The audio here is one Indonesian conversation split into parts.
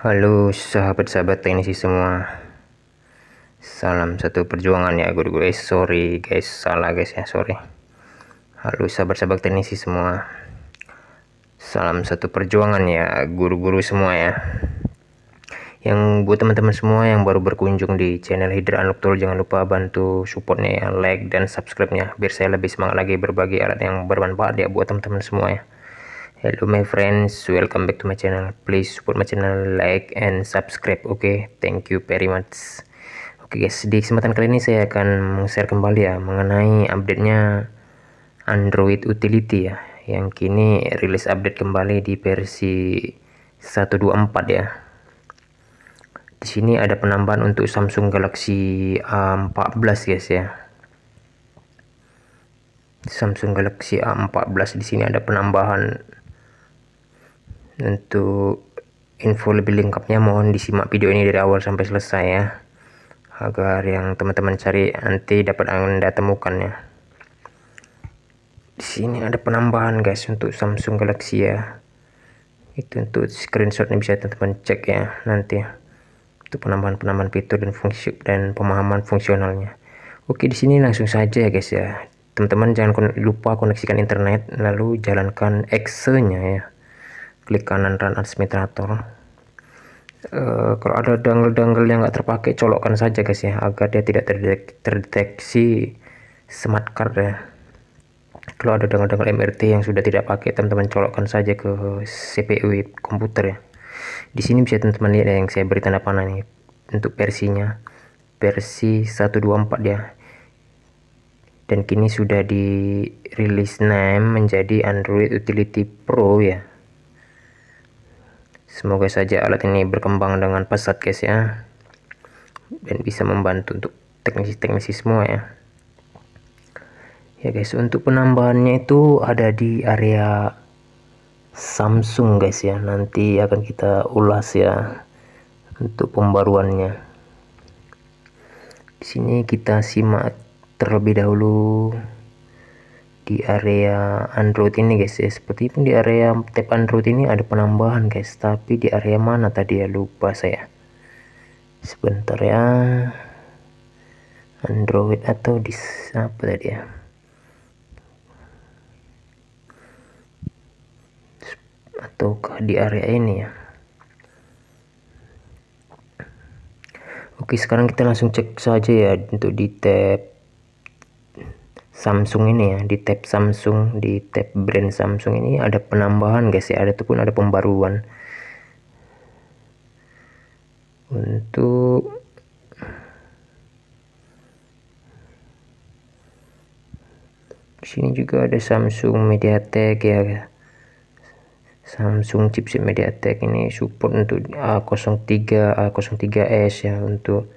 Halo sahabat-sahabat teknisi semua Salam satu perjuangan ya guru-guru Eh sorry guys salah guys ya sorry Halo sahabat-sahabat teknisi semua Salam satu perjuangan ya guru-guru semua ya Yang buat teman-teman semua yang baru berkunjung di channel Hidra Unlock Tool Jangan lupa bantu supportnya ya like dan subscribe nya Biar saya lebih semangat lagi berbagi alat yang bermanfaat ya buat teman-teman semua ya hello my friends welcome back to my channel please support my channel like and subscribe oke okay? thank you very much oke okay guys di kesempatan kali ini saya akan share kembali ya mengenai update nya android utility ya yang kini rilis update kembali di versi 124 ya di sini ada penambahan untuk Samsung Galaxy A14 guys ya Samsung Galaxy A14 di sini ada penambahan untuk info lebih lengkapnya mohon disimak video ini dari awal sampai selesai ya agar yang teman-teman cari nanti dapat anda temukan ya di sini ada penambahan guys untuk Samsung Galaxy ya itu untuk screenshotnya bisa teman-teman cek ya nanti itu ya. penambahan-penambahan fitur dan fungsi dan pemahaman fungsionalnya oke di sini langsung saja ya guys ya teman-teman jangan lupa koneksikan internet lalu jalankan exe-nya ya klik kanan run administrator uh, eh, kalau ada dongle-dongle yang nggak terpakai colokkan saja guys ya agar dia tidak terdeteksi smart card ya kalau ada dongle-dongle MRT yang sudah tidak pakai teman-teman colokkan saja ke CPU komputer ya di sini bisa teman-teman lihat ya, yang saya beri tanda panah nih untuk versinya versi 124 ya dan kini sudah di release name menjadi Android Utility Pro ya semoga saja alat ini berkembang dengan pesat guys ya dan bisa membantu untuk teknisi-teknisi semua ya ya guys untuk penambahannya itu ada di area Samsung guys ya nanti akan kita ulas ya untuk pembaruannya di sini kita simak terlebih dahulu di area Android ini guys ya seperti pun di area tab Android ini ada penambahan guys tapi di area mana tadi ya lupa saya sebentar ya Android atau di apa tadi ya ataukah di area ini ya Oke sekarang kita langsung cek saja ya untuk di tab Samsung ini ya di tab Samsung di tab brand Samsung ini ada penambahan guys ya ada tuh pun ada pembaruan untuk sini juga ada Samsung MediaTek ya Samsung chipset MediaTek ini support untuk A03 A03s ya untuk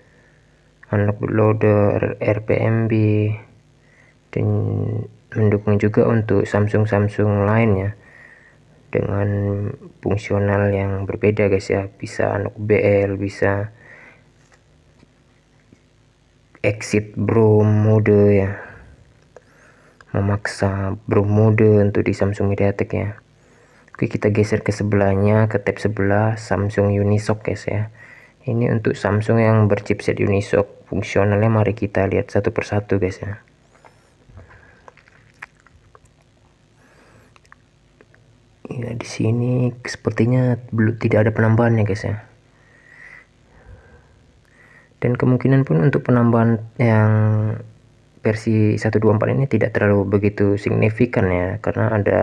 unlock loader RPMB dan mendukung juga untuk Samsung-Samsung lainnya dengan fungsional yang berbeda guys ya bisa anak BL bisa exit Bro mode ya memaksa Bro mode untuk di Samsung MediaTek ya oke kita geser ke sebelahnya ke tab sebelah Samsung Unisoc guys ya ini untuk Samsung yang berchipset Unisoc fungsionalnya mari kita lihat satu persatu guys ya ya di sini sepertinya belum tidak ada penambahan ya guys ya dan kemungkinan pun untuk penambahan yang versi 124 ini tidak terlalu begitu signifikan ya karena ada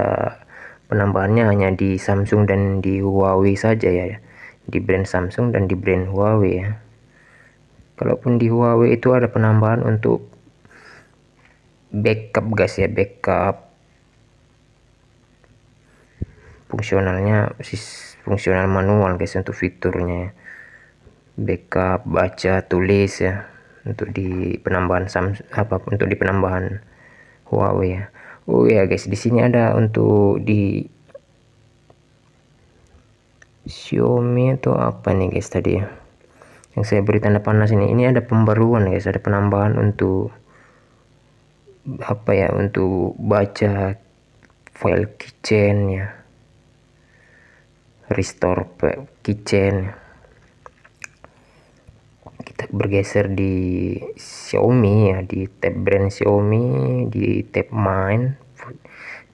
penambahannya hanya di Samsung dan di Huawei saja ya, ya di brand Samsung dan di brand Huawei ya kalaupun di Huawei itu ada penambahan untuk backup guys ya backup fungsionalnya fungsional manual guys untuk fiturnya backup baca tulis ya untuk di penambahan Samsung apa untuk di penambahan Huawei ya oh ya guys di sini ada untuk di Xiaomi tuh apa nih guys tadi ya yang saya beri tanda panas ini ini ada pembaruan guys ada penambahan untuk apa ya untuk baca file kitchen ya restore kitchen kita bergeser di Xiaomi ya di tab brand Xiaomi di tab main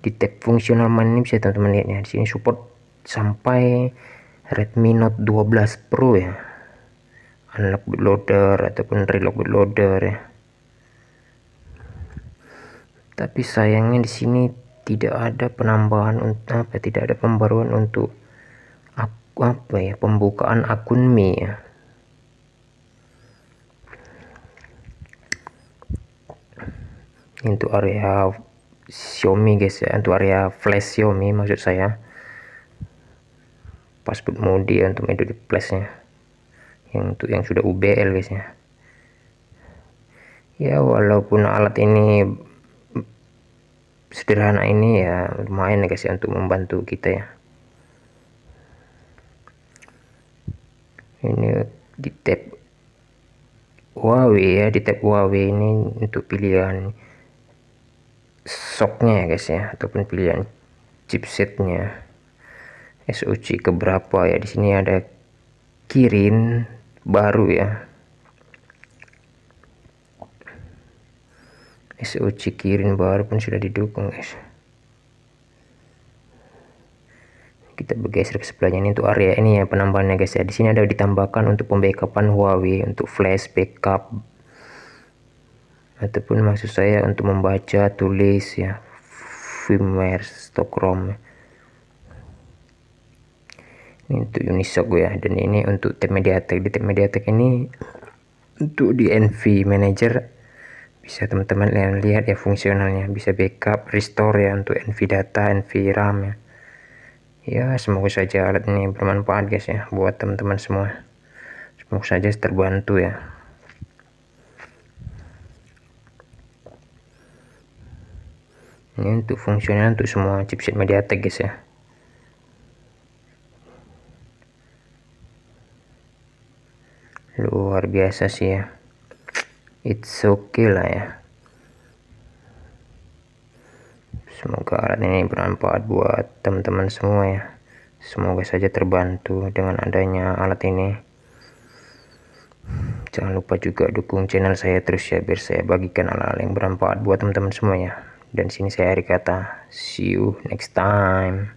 di tab fungsional main ini bisa teman-teman lihat ya di sini support sampai Redmi Note 12 Pro ya unlock bootloader ataupun reload bootloader ya tapi sayangnya di sini tidak ada penambahan untuk apa tidak ada pembaruan untuk apa ya pembukaan akun Mi ya. Untuk area Xiaomi guys ya, untuk area flash Xiaomi maksud saya. Password mode ya, untuk metode flashnya. Yang untuk yang sudah UBL guys ya. Ya walaupun alat ini sederhana ini ya lumayan ya guys ya untuk membantu kita ya. ini di tab Huawei ya di tab Huawei ini untuk pilihan soknya ya guys ya ataupun pilihan chipsetnya SOC keberapa ya di sini ada kirin baru ya SOC kirin baru pun sudah didukung guys kita bergeser ke sebelahnya ini untuk area ini ya penambahannya guys ya di sini ada ditambahkan untuk pembackupan Huawei untuk flash backup ataupun maksud saya untuk membaca tulis ya firmware stock ROM ya. ini untuk Unisoc ya dan ini untuk tab MediaTek di tab MediaTek ini untuk di NV Manager bisa teman-teman lihat ya fungsionalnya bisa backup restore ya untuk NV data NV RAM ya ya semoga saja alat ini bermanfaat guys ya buat teman-teman semua semoga saja terbantu ya ini untuk fungsinya untuk semua chipset mediatek guys ya luar biasa sih ya it's okay lah ya Semoga alat ini bermanfaat buat teman-teman semua ya. Semoga saja terbantu dengan adanya alat ini. Jangan lupa juga dukung channel saya terus ya biar saya bagikan alat-alat yang bermanfaat buat teman-teman semua ya. Dan sini saya Ari kata, see you next time.